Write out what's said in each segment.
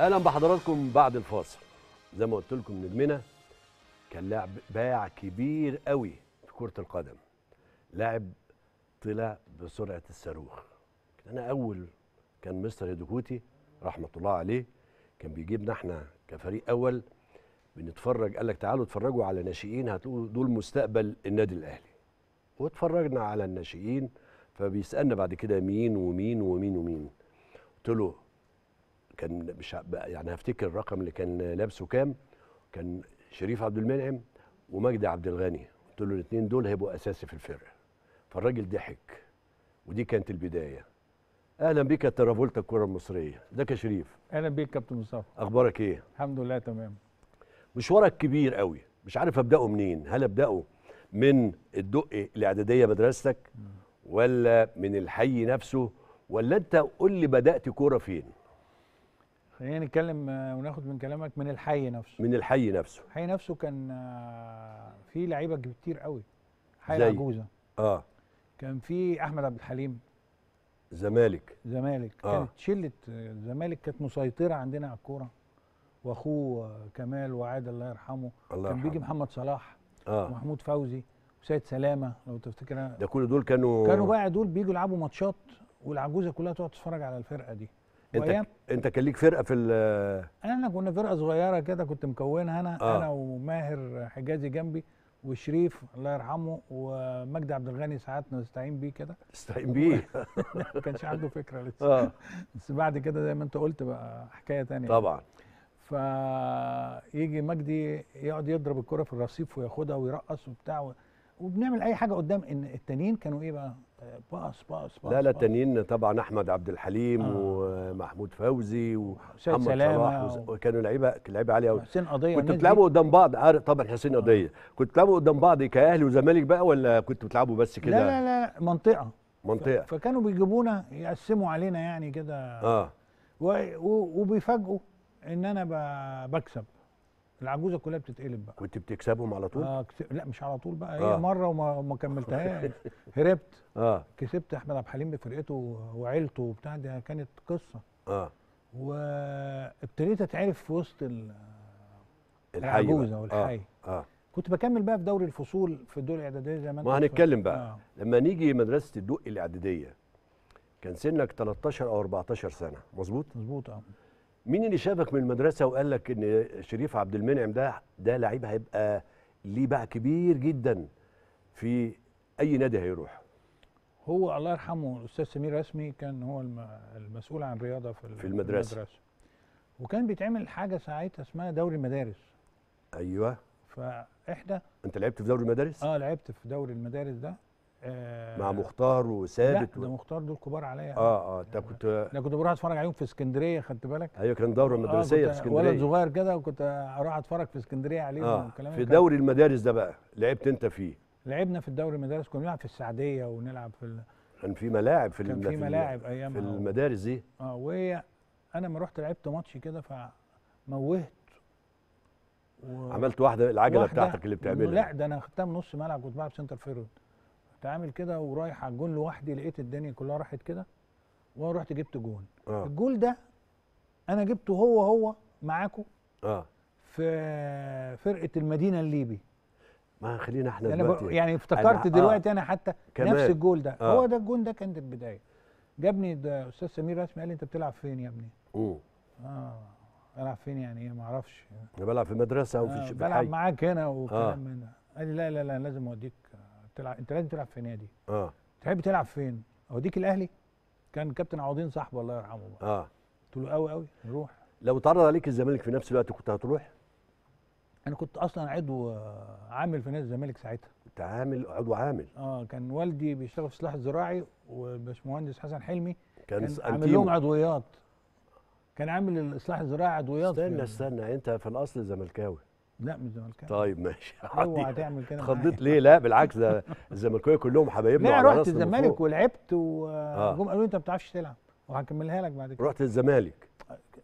اهلا بحضراتكم بعد الفاصل زي ما قلت لكم نجمنا كان لاعب باع كبير قوي في كره القدم لاعب طلع بسرعه الصاروخ انا اول كان مستر هدوكوتي رحمه الله عليه كان بيجيبنا احنا كفريق اول بنتفرج قال لك تعالوا اتفرجوا على ناشئين هتقولوا دول مستقبل النادي الاهلي واتفرجنا على الناشئين فبيسالنا بعد كده مين ومين ومين ومين قلت له كان مش يعني هفتكر الرقم اللي كان لابسه كام كان شريف عبد المنعم ومجدي عبد الغني قلت له الاثنين دول هيبقوا اساسي في الفرقه فالراجل ضحك ودي كانت البدايه اهلا بيك يا ترافولتا الكره المصريه ده شريف اهلا بيك كابتن مصطفى اخبارك ايه الحمد لله تمام مشوارك كبير قوي مش عارف ابداه منين هل ابداه من الدقي الاعداديه مدرستك ولا من الحي نفسه ولا انت قول لي بدات كوره فين خلينا نتكلم آه، وناخد من كلامك من الحي نفسه من الحي نفسه الحي نفسه كان آه، في لعيبه كتير قوي حي العجوزه اه كان في احمد عبد الحليم زمالك زمالك آه. كانت شله الزمالك آه، كانت مسيطره عندنا على الكوره واخوه كمال وعاد الله يرحمه الله كان بيجي محمد صلاح آه. محمود فوزي وسيد سلامه لو تفتكرها ده كل دول كانوا كانوا بقى دول بيجوا يلعبوا ماتشات والعجوزه كلها تقعد تتفرج على الفرقه دي انت وأيام انت كان ليك فرقه في انا كنا فرقه صغيره كده كنت مكونها انا آه. انا وماهر حجازي جنبي وشريف الله يرحمه ومجدي عبد الغني ساعات نستعين بيه كده نستعين بيه ما كانش عنده فكره لسه آه. بس بعد كده زي ما انت قلت بقى حكايه تانية طبعا فيجي مجدي يقعد يضرب الكره في الرصيف وياخدها ويرقص وبتاع و... وبنعمل اي حاجه قدام ان التانيين كانوا ايه بقى باص باص باص لا لا تانيين طبعا احمد عبد الحليم آه. ومحمود فوزي ومحمد صلاح و... وكانوا لعيبه لعيبه عاليه قوي حسين قضيه كنتوا بتلعبوا قدام بعض طبعا حسين آه. قضيه آه. كنتوا بتلعبوا قدام بعض كاهلي وزمالك بقى ولا كنتوا بتلعبوا بس كده لا لا لا منطقه منطقه ف... فكانوا بيجيبونا يقسموا علينا يعني كده اه و... و... وبيفاجئوا ان انا ب... بكسب العجوزه كلها بتتقلب بقى كنت بتكسبهم على طول؟ آه كسب... لا مش على طول بقى هي آه. مره وما ما كملتهاش هربت اه كسبت احمد عبد الحليم بفرقته وعيلته وبتاع دي كانت قصه اه وابتديت اتعرف في وسط ال... العجوزه والحي آه. آه. كنت بكمل بقى في دوري الفصول في الدول الاعداديه زي ما انت ما هنتكلم بقى آه. لما نيجي مدرسه الدق الاعداديه كان سنك 13 او 14 سنه مظبوط مظبوط اه مين اللي شافك من المدرسه وقال لك ان شريف عبد المنعم ده ده لعيب هيبقى ليه باع كبير جدا في اي نادي هيروح هو الله يرحمه الاستاذ سمير رسمي كان هو المسؤول عن الرياضه في, في المدرسه, المدرسة. وكان بيتعمل حاجه ساعتها اسمها دوري المدارس ايوه فاحدى انت لعبت في دوري المدارس اه لعبت في دوري المدارس ده آه، مع مختار وثابت لا ده مختار دول كبار عليا اه اه انت يعني كنت انا كنت بروح اتفرج عليهم في اسكندريه خدت بالك ايوه كان دوره آه، مدرسيه آه في اسكندريه ولد صغير كده وكنت اروح اتفرج في اسكندريه عليهم آه والكلام في دوري المدارس ده بقى لعبت انت فيه لعبنا في الدوري المدارس كنا بنلعب في السعديه ونلعب في ال... كان في ملاعب في كان في ملاعب ايام في المدارس دي اه وهي انا ما رحت لعبت ماتش كده فموهت و... عملت واحده العجله واحدة بتاعتك اللي بتعملها لا ده انا خدتها من نص ملعب كنت بلعب سنتر فيرود كنت عامل كده ورايح على الجون لوحدي لقيت الدنيا كلها راحت كده ورحت جبت جون آه. الجول ده انا جبته هو هو معاكم اه في فرقه المدينه الليبي ما خلينا احنا أنا يعني دلوقتي يعني افتكرت أنا آه. دلوقتي آه انا حتى كمان. نفس الجول ده آه. هو ده الجول ده كان البدايه جابني ده استاذ سمير رسمي قال لي انت بتلعب فين يا ابني امم اه بلعب فين يعني ايه ما اعرفش انا بلعب في مدرسه وفي آه بلعب معاك هنا وكلام آه. من قال لي لا لا لا لازم اوديك تلعب انت لازم تلعب في نادي اه تحب تلعب فين؟ اوديك الاهلي كان كابتن عوضين صاحبه الله يرحمه بقى اه قلت له قوي قوي نروح لو اتعرض عليك الزمالك في نفس الوقت كنت هتروح؟ انا كنت اصلا عضو آه، عامل في نادي الزمالك ساعتها كنت عامل عضو عامل اه كان والدي بيشتغل في السلاح الزراعي والباشمهندس حسن حلمي كان, كان عامل لهم عضويات كان عامل الاصلاح الزراعي عضويات استنى استنى انت في الاصل زملكاوي لا مش زملكاوي طيب ماشي اوعى تعمل كده خضيت ليه لا بالعكس ده الزمالكاويه كلهم حبايبنا لا رحت الزمالك ولعبت وجم آه. قالوا لي انت ما بتعرفش تلعب وهكملها لك بعد كده رحت الزمالك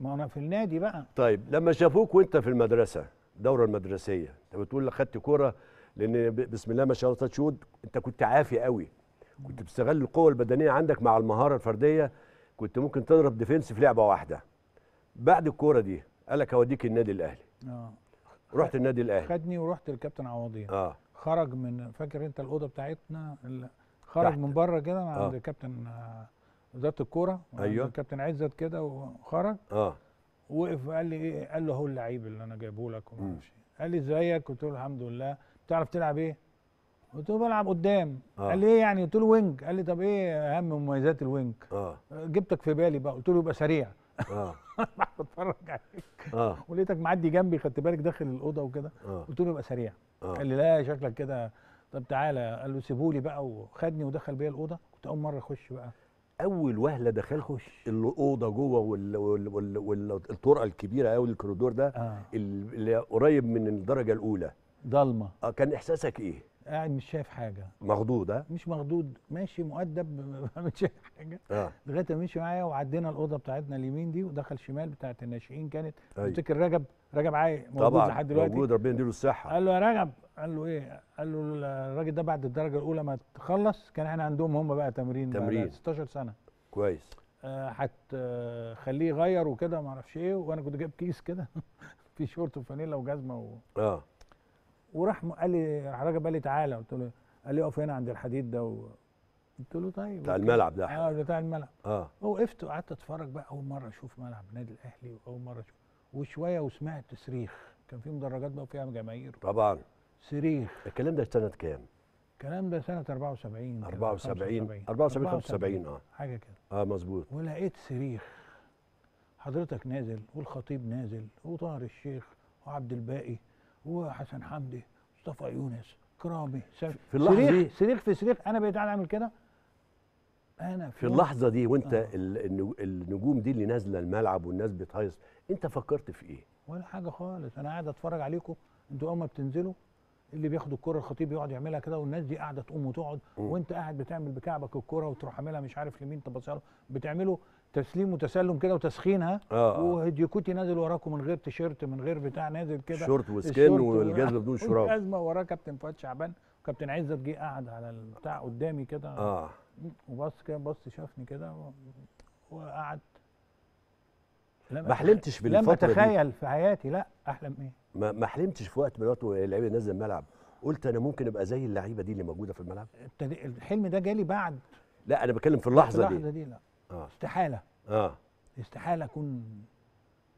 ما انا في النادي بقى طيب لما شافوك وانت في المدرسه الدوره المدرسيه انت بتقول خدت كوره لان بسم الله ما شاء الله تشود شهور انت كنت عافي قوي كنت بتستغل القوه البدنيه عندك مع المهاره الفرديه كنت ممكن تضرب ديفنس في لعبه واحده بعد الكوره دي قال لك اوديك النادي الاهلي اه رحت النادي الاهلي خدني ورحت الكابتن عوضيه اه خرج من فاكر انت الاوضه بتاعتنا خرج تحت. من بره كده آه. عند كابتن آه، وزاره الكوره ايوه الكابتن عزت كده وخرج اه وقف قال لي ايه قال له هو اللعيب اللي انا جايبه لك وما إيه. قال لي ازيك قلت له الحمد لله بتعرف تلعب ايه قلت له بلعب قدام آه. قال لي ايه يعني قلت له وينج قال لي طب ايه اهم مميزات الوينج آه. جبتك في بالي بقى قلت له يبقى سريع اه بتفرج عليك اه ولقيتك معدي جنبي خدت بالك داخل الاوضه وكده آه. قلت له ابقى سريع آه. قال لي لا شكلك كده طب تعالى قال له سيبولي بقى وخدني ودخل بيا الاوضه كنت اول مره اخش بقى اول وهله دخلت خش الاوضه جوه والطرقه الكبيره قوي الكوريدور ده آه. اللي قريب من الدرجه الاولى ضلمه آه كان احساسك ايه قاعد مش شايف حاجه مخضوض ها مش مخضوض ماشي مؤدب مش شايف حاجه آه. لغايه ما مشي معايا وعدينا الاوضه بتاعتنا اليمين دي ودخل شمال بتاعه الناشئين كانت افتكر أيوة. رجب رجب عاي موجود لحد دلوقتي موجود ربنا يديله الصحه قال له يا رجب قال له ايه قال له الراجل ده بعد الدرجه الاولى ما تخلص كان احنا عندهم هم بقى تمرين تمرين 16 سنه كويس هتخليه آه يغير وكده ما اعرفش ايه وانا كنت جايب كيس كده في شورت وفانيلا وجزمه و... اه وراح قال لي رجب قال لي تعالى قلت له قال لي اقف هنا عند الحديد ده و... قلت له طيب بتاع الملعب ده اه بتاع الملعب اه وقفت وقعدت اتفرج بقى اول مره اشوف ملعب النادي الاهلي واول مره اشوف وشويه وسمعت صريخ كان في مدرجات بقى وفيها جماهير طبعا صريخ الكلام ده سنه كام؟ الكلام ده سنه 74 74 74 75 اه حاجه كده اه مظبوط ولقيت صريخ حضرتك نازل والخطيب نازل وطاهر الشيخ وعبد الباقي وحسن حمدي مصطفى يونس كرامي سر... في اللحظه سريخ, دي صريخ في صريخ انا بقيت قاعد اعمل كده انا في, في اللحظه دي وانت آه. النجوم دي اللي نازله الملعب والناس بتهيص انت فكرت في ايه ولا حاجه خالص انا قاعد اتفرج عليكم انتوا اول ما بتنزلوا اللي بياخد الكره الخطيب يقعد يعملها كده والناس دي قاعده تقوم وتقعد م. وانت قاعد بتعمل بكعبك الكره وتروح عاملها مش عارف لمين تبصره بتعمله تسليم وتسلم كده وتسخينها آه, آه. وهديكوتي نازل وراكم من غير تيشيرت من غير بتاع نازل كده شورت وسكين والجزمه بدون شراب الجزمه وراه كابتن فؤاد شعبان وكابتن عزت جه قعد على البتاع قدامي كده اه وبص كده بص شافني كده وقعد ما حلمتش في لما تخيل دي. في حياتي لا احلم ايه ما ما حلمتش في وقت من الوقت اللعيبه نازله الملعب قلت انا ممكن ابقى زي اللعيبه دي اللي موجوده في الملعب الحلم ده جالي بعد لا انا بتكلم في اللحظه, اللحظة دي اللحظه دي لا اه استحاله اه استحاله اكون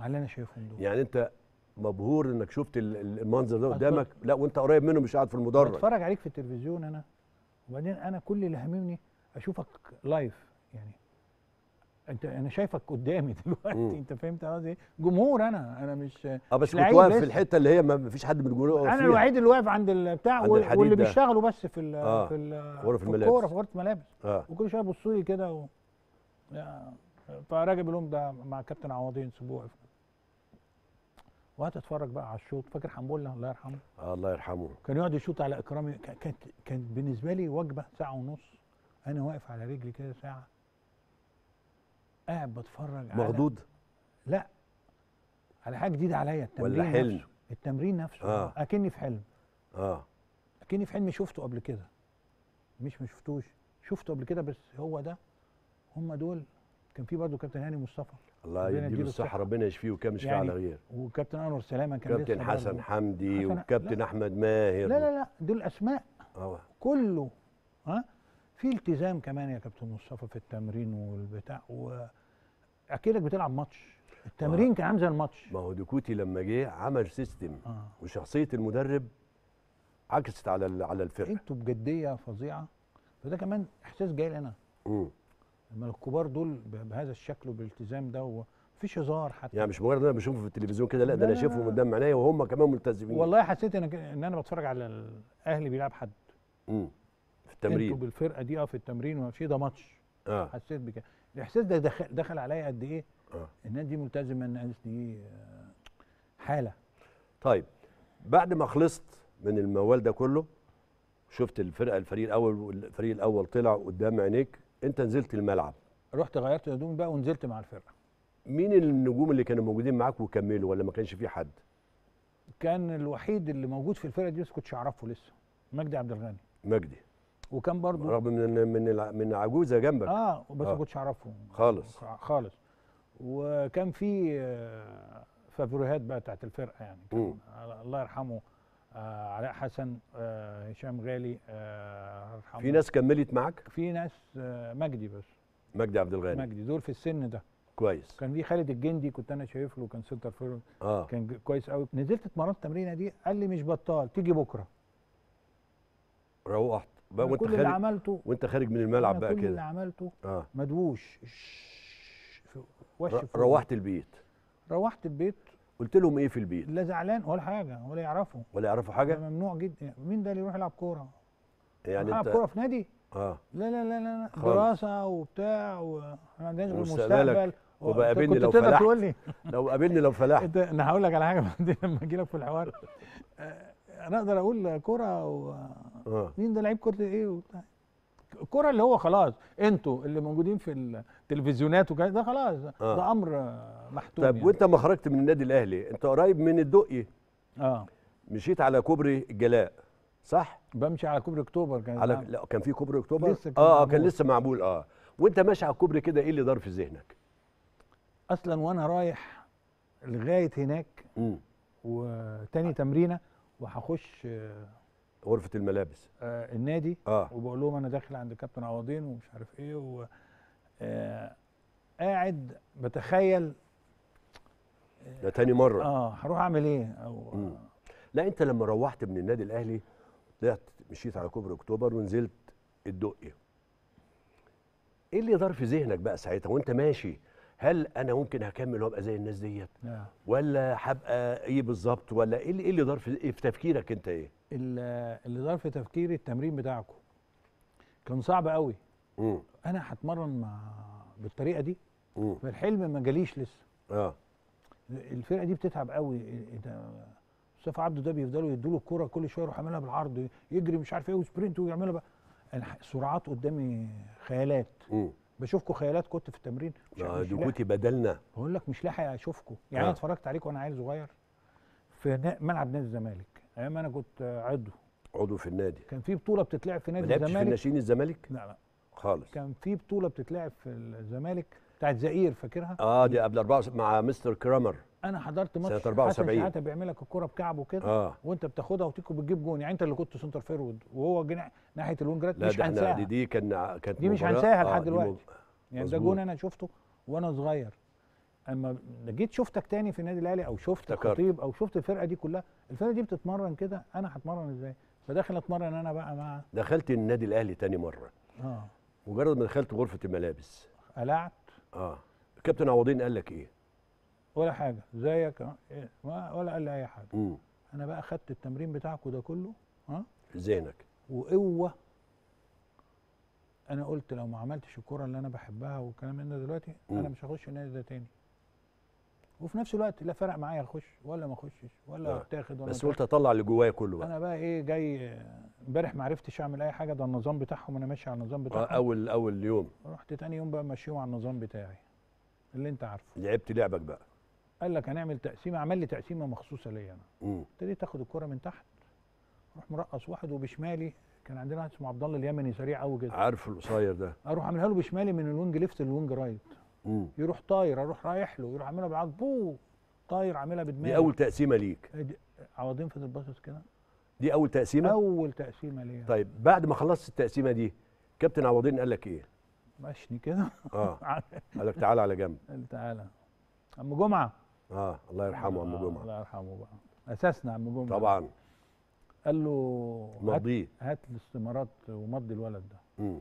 مع اللي انا شايفهم دول يعني انت مبهور انك شفت المنظر ده قدامك لا وانت قريب منه مش قاعد في المدرج بتفرج عليك في التلفزيون انا وبعدين انا كل اللي هاممني اشوفك لايف يعني انت انا شايفك قدامي دلوقتي مم. انت فهمت قصدي إيه؟ جمهور انا انا مش اه بس كنت واقف في الحته اللي هي ما فيش حد من الجمهور انا الوحيد اللي واقف عند البتاع واللي بيشتغلوا بس في ال آه. في الكوره في غرفه الملابس آه. وكل شويه يبصوا لي كده و... يعني فراجب بيقول لهم ده مع كابتن عوضين اسبوع وهتتفرج بقى على الشوط فاكر حنبله الله يرحمه آه، الله يرحمه كان يقعد يشوط على اكرامي كانت كانت بالنسبه لي وجبه ساعه ونص انا واقف على رجلي كده ساعه قاعد بتفرج على مخضوض لا على حاجه جديده عليا التمرين ولا حلم نفسه. التمرين نفسه آه. اكني في حلم اه اكني في حلم شفته قبل كده مش ما شفتوش شفته قبل كده بس هو ده هم دول كان في برضه كابتن هاني مصطفى الله يديله الصحه ربنا يشفيه وكان مش يعني على غير وكابتن انور سلامه كان كابتن حسن حمدي وكابتن لا. احمد ماهر لا لا لا دول اسماء أوه. كله ها آه. في التزام كمان يا كابتن مصطفى في التمرين والبتاع واكيدك بتلعب ماتش التمرين آه. كان عامل زي الماتش ما هو دكوتي لما جه عمل سيستم أوه. وشخصيه المدرب عكست على على الفرقه انتوا بجديه فظيعه فده كمان احساس جاي لنا امم لما الكبار دول بهذا الشكل وبالالتزام ده ومفيش هزار حتى يعني مش مجرد انا بشوفه في التلفزيون كده لا ده انا شايفهم قدام عينيا وهم كمان ملتزمين والله حسيت ان ان انا بتفرج على الاهلي بيلعب حد امم في التمرين انتوا بالفرقه دي اه في التمرين فيش ده ماتش اه حسيت بكده الاحساس ده دخل, دخل عليا قد ايه آه. الناس دي ملتزمه الناس دي آه، حاله طيب بعد ما خلصت من الموال ده كله شفت الفرقه الفريق الاول الفريق الاول طلع قدام عينيك انت نزلت الملعب رحت غيرت هدومي بقى ونزلت مع الفرقه مين النجوم اللي كانوا موجودين معاك وكملوا ولا ما كانش في حد كان الوحيد اللي موجود في الفرقه دي بس كنتش اعرفه لسه مجدي عبد الغني مجدي وكان برضو رغم من من من عجوزه جنبك اه بس ما آه. كنتش اعرفه خالص خالص وكان في آه، فافوريهات بقى بتاعت الفرقه يعني الله يرحمه آه، علاء حسن آه، هشام غالي آه في ناس كملت معاك؟ في ناس آه، مجدي بس مجدي عبد الغني مجدي دول في السن ده كويس كان في خالد الجندي كنت انا شايف له كان سنتر فور آه. كان كويس قوي نزلت اتمرنت التمرينه دي قال لي مش بطال تيجي بكره روحت بقى وانت خارج اللي عملته وانت خارج من الملعب بقى كده كل اللي عملته آه. مدووش وش روحت البيت روحت البيت قلت لهم ايه في البيت لا زعلان ولا حاجه ولا يعرفوا ولا يعرفوا حاجه ممنوع جدا مين ده اللي يروح يلعب كوره يعني يلعب انت... كوره في نادي اه لا لا لا لا دراسه وبتاع وما عندناش غير مستقبل وبقابلني لو فلحت تقول لي لو قابلني لو فلحت انا هقول لك على حاجه بعدين لما اجي لك في الحوار آه، انا اقدر اقول كوره و... آه. مين ده لعيب كره ايه وبتاع الكره اللي هو خلاص انتوا اللي موجودين في التلفزيونات وكده ده خلاص آه. ده امر محتوم طب يعني. وانت ما خرجت من النادي الاهلي انت قريب من الدقي اه مشيت على كوبري الجلاء صح بمشي على كوبري اكتوبر كان على لا كان في كوبري اكتوبر لسه كان اه, آه، كان لسه معمول اه وانت ماشي على الكوبري كده ايه اللي دار في ذهنك اصلا وانا رايح لغايه هناك امم وتاني تمرينه وهخش غرفه الملابس آه النادي آه. وبقول لهم انا داخل عند كابتن عوضين ومش عارف ايه و آه قاعد بتخيل آه ده تاني مره اه هروح اعمل ايه او آه لا انت لما روحت من النادي الاهلي طلعت مشيت على كوبري اكتوبر ونزلت الدقي ايه اللي دار في ذهنك بقى ساعتها وانت ماشي هل انا ممكن هكمل وابقى زي الناس ديت نعم. ولا هبقى ايه بالظبط ولا ايه, إيه اللي, ضار اللي في تفكيرك انت ايه اللي ضار في تفكيري التمرين بتاعكم كان صعب قوي مم. انا هتمرن مع بالطريقه دي مم. فالحلم ما جاليش لسه اه الفرقه دي بتتعب قوي مصطفى عبده ده بيفضلوا يدوا له الكوره كل شويه يروح عاملها بالعرض يجري مش عارف ايه وسبرنت ويعملها بقى السرعات قدامي خيالات مم. بشوفكم خيالات كنت في التمرين كنت بدلنا بقول لك مش لاحق اشوفكم يعني انا آه. اتفرجت عليك وانا عيل صغير في ملعب نادي الزمالك ايام انا كنت عضو عضو في النادي كان في بطوله بتتلعب في نادي الزمالك في ناشئين الزمالك لا لا خالص كان في بطوله بتتلعب في الزمالك بتاعت زئير فاكرها اه دي قبل 4 مع مستر كرامر انا حضرت ماتش سنه 74 بيعمل بيعملك الكوره بكعبه كده آه. وانت بتاخدها وتيكو بتجيب جون يعني انت اللي كنت سنتر فيرود وهو جناح ناحيه الون جرات مش هنساها دي, دي كان كانت دي مش هنساها لحد آه دلوقتي يعني ده جون انا شفته وانا صغير اما جيت شفتك تاني في النادي الاهلي او شفت الخطيب او شفت الفرقه دي كلها الفرقه دي بتتمرن كده انا هتمرن ازاي فداخل اتمرن انا بقى مع دخلت النادي الاهلي تاني مره اه مجرد ما دخلت غرفه الملابس قلعت اه كابتن عوضين قال لك ايه ولا حاجه زيك إيه، ولا قال لي اي حاجه مم. انا بقى خدت التمرين بتاعكم ده كله ها زينك وقوه انا قلت لو ما عملتش الكره اللي انا بحبها والكلام من ده دلوقتي مم. انا مش هخش النادي ده تاني وفي نفس الوقت لا فرق معايا اخش ولا ما اخشش ولا آه. اتاخد ولا بس قلت اطلع اللي جوايا كله بقى انا بقى ايه جاي امبارح ما عرفتش اعمل اي حاجه ده النظام بتاعهم انا ماشي على النظام آه، بتاعهم اول اول يوم رحت تاني يوم بقى ماشيهم على النظام بتاعي اللي انت عارفه لعبت لعبك بقى قال لك هنعمل تقسيمه عمل لي تقسيمه مخصوصه ليا انا ابتديت اخد الكره من تحت اروح مرقص واحد وبشمالي كان عندنا واحد اسمه عبد الله اليمني سريع قوي جدا عارف القصير ده اروح اعملها له بشمالي من الوينج ليفت للوينج رايت مم. يروح طاير اروح رايح له يروح عاملها بالعرض بو طاير عاملها بدماغي دي اول تقسيمه ليك عوضين فضل باصص كده دي اول تقسيمه اول تقسيمه ليا طيب بعد ما خلصت التقسيمه دي كابتن عوضين قال لك ايه مشني كده اه قال لك تعالى على جنب قال تعالى اما جمعه اه الله يرحمه عم جمعه الله يرحمه بقى اساسنا عم جمعه طبعا قال له مضيه هات, هات الاستمارات ومضي الولد ده مم.